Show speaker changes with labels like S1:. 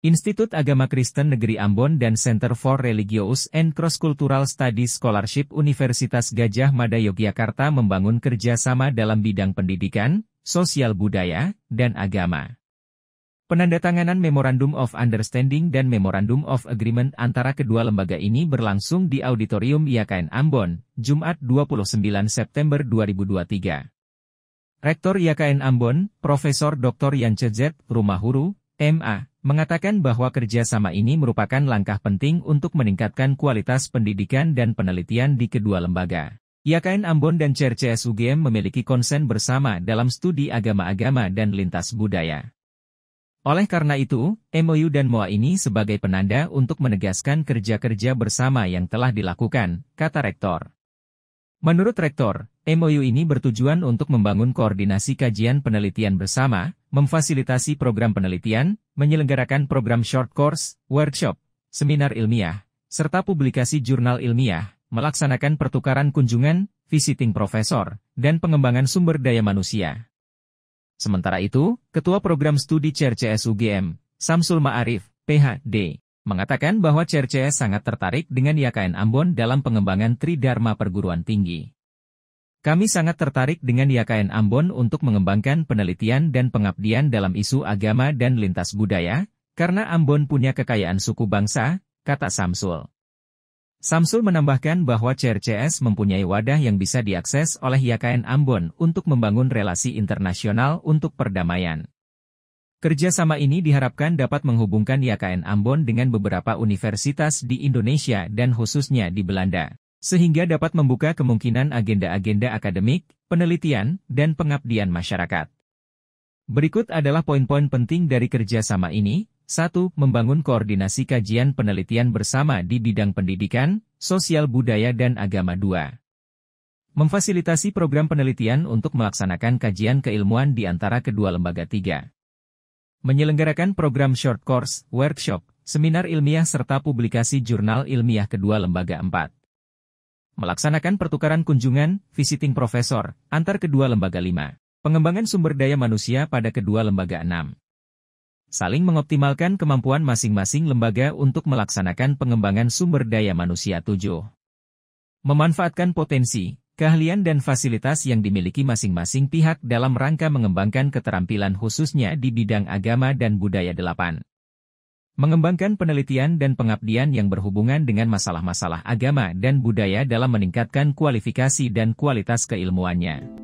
S1: Institut Agama Kristen Negeri Ambon dan Center for Religious and Cross-Cultural Studies Scholarship Universitas Gajah Mada Yogyakarta membangun kerjasama dalam bidang pendidikan, sosial budaya, dan agama. Penandatanganan Memorandum of Understanding dan Memorandum of Agreement antara kedua lembaga ini berlangsung di Auditorium IAKN Ambon, Jumat 29 September 2023. Rektor IAKN Ambon, Profesor Dr. Yance Rumahuru, MA, mengatakan bahwa kerjasama ini merupakan langkah penting untuk meningkatkan kualitas pendidikan dan penelitian di kedua lembaga. IAKN Ambon dan CRCS UGM memiliki konsen bersama dalam studi agama-agama dan lintas budaya. Oleh karena itu, MOU dan MOA ini sebagai penanda untuk menegaskan kerja-kerja bersama yang telah dilakukan, kata Rektor. Menurut Rektor, MOU ini bertujuan untuk membangun koordinasi kajian penelitian bersama, memfasilitasi program penelitian, menyelenggarakan program short course, workshop, seminar ilmiah, serta publikasi jurnal ilmiah, melaksanakan pertukaran kunjungan, visiting profesor, dan pengembangan sumber daya manusia. Sementara itu, Ketua Program Studi CRCS UGM, Samsul Ma'arif, PhD, mengatakan bahwa CRCS sangat tertarik dengan YKN Ambon dalam pengembangan Tridharma Perguruan Tinggi. Kami sangat tertarik dengan YKN Ambon untuk mengembangkan penelitian dan pengabdian dalam isu agama dan lintas budaya, karena Ambon punya kekayaan suku bangsa, kata Samsul. Samsul menambahkan bahwa CRCS mempunyai wadah yang bisa diakses oleh YKN Ambon untuk membangun relasi internasional untuk perdamaian. Kerjasama ini diharapkan dapat menghubungkan YKN Ambon dengan beberapa universitas di Indonesia dan khususnya di Belanda sehingga dapat membuka kemungkinan agenda-agenda akademik, penelitian, dan pengabdian masyarakat. Berikut adalah poin-poin penting dari kerjasama ini. 1. Membangun koordinasi kajian penelitian bersama di bidang pendidikan, sosial budaya dan agama 2. Memfasilitasi program penelitian untuk melaksanakan kajian keilmuan di antara kedua lembaga 3. Menyelenggarakan program short course, workshop, seminar ilmiah serta publikasi jurnal ilmiah kedua lembaga 4. Melaksanakan pertukaran kunjungan, visiting professor, antar kedua lembaga lima. Pengembangan sumber daya manusia pada kedua lembaga enam. Saling mengoptimalkan kemampuan masing-masing lembaga untuk melaksanakan pengembangan sumber daya manusia tujuh. Memanfaatkan potensi, keahlian dan fasilitas yang dimiliki masing-masing pihak dalam rangka mengembangkan keterampilan khususnya di bidang agama dan budaya 8. Mengembangkan penelitian dan pengabdian yang berhubungan dengan masalah-masalah agama dan budaya dalam meningkatkan kualifikasi dan kualitas keilmuannya.